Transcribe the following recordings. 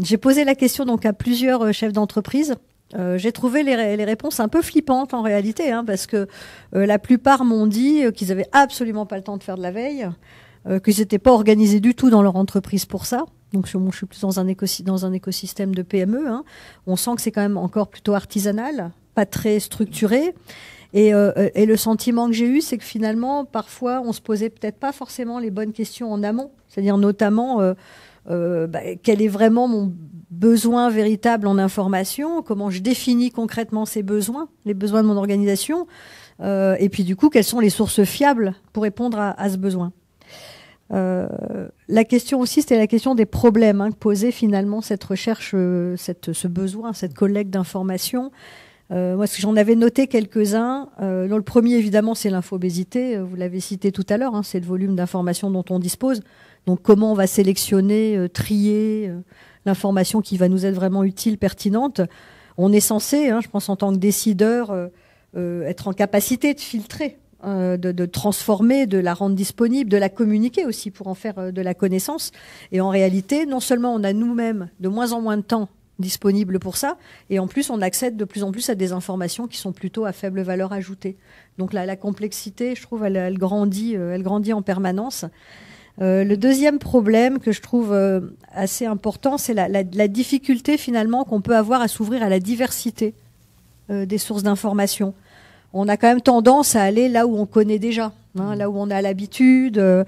J'ai posé la question donc à plusieurs euh, chefs d'entreprise. Euh, j'ai trouvé les, réponses un peu flippantes en réalité, hein, parce que euh, la plupart m'ont dit qu'ils n'avaient absolument pas le temps de faire de la veille, qu'ils n'étaient pas organisés du tout dans leur entreprise pour ça. Donc je, je suis plus dans un, écosystème, un écosystème de PME. Hein. On sent que c'est quand même encore plutôt artisanal, pas très structuré. Et, le sentiment que j'ai eu, c'est que finalement, parfois, on se posait peut-être pas forcément les bonnes questions en amont. C'est-à-dire notamment, euh, bah, quel est vraiment mon besoin véritable en information, comment je définis concrètement ces besoins, les besoins de mon organisation, euh, et puis du coup, quelles sont les sources fiables pour répondre à, ce besoin. Euh, la question aussi, c'était la question des problèmes hein, que posait finalement cette recherche, cette, ce besoin, cette collecte d'informations. Euh, moi, j'en avais noté quelques-uns. Euh, le premier, évidemment, c'est l'infobésité. Euh, vous l'avez cité tout à l'heure. Hein, c'est le volume d'informations dont on dispose. Donc, comment on va sélectionner, trier l'information qui va nous être vraiment utile, pertinente. On est censé, hein, je pense, en tant que décideur, être en capacité de filtrer, de, transformer, de la rendre disponible, de la communiquer aussi pour en faire de la connaissance. Et en réalité, non seulement on a nous-mêmes de moins en moins de temps disponible pour ça. Et en plus, on accède de plus en plus à des informations qui sont plutôt à faible valeur ajoutée. Donc là, la complexité, je trouve, elle, grandit, euh, elle grandit en permanence. Euh, le deuxième problème que je trouve euh, assez important, c'est la, difficulté finalement qu'on peut avoir à s'ouvrir à la diversité des sources d'information on a quand même tendance à aller là où on connaît déjà. Hein, là où on a l'habitude, euh,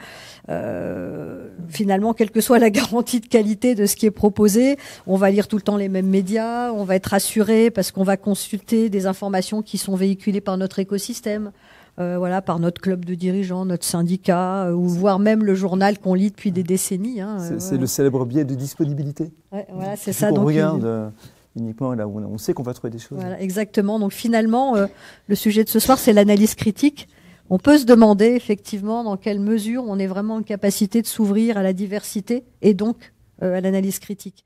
euh, finalement, quelle que soit la garantie de qualité de ce qui est proposé, on va lire tout le temps les mêmes médias, on va être assuré parce qu'on va consulter des informations qui sont véhiculées par notre écosystème. Euh, voilà, par notre club de dirigeants, notre syndicat, ou voire même le journal qu'on lit depuis des décennies. Hein, c'est le célèbre biais de disponibilité. voilà, c'est ça. donc regarde uniquement là où on sait qu'on va trouver des choses. Voilà, exactement. Donc finalement, euh, le sujet de ce soir, c'est l'analyse critique. On peut se demander effectivement dans quelle mesure on est vraiment en capacité de s'ouvrir à la diversité et donc euh, à l'analyse critique.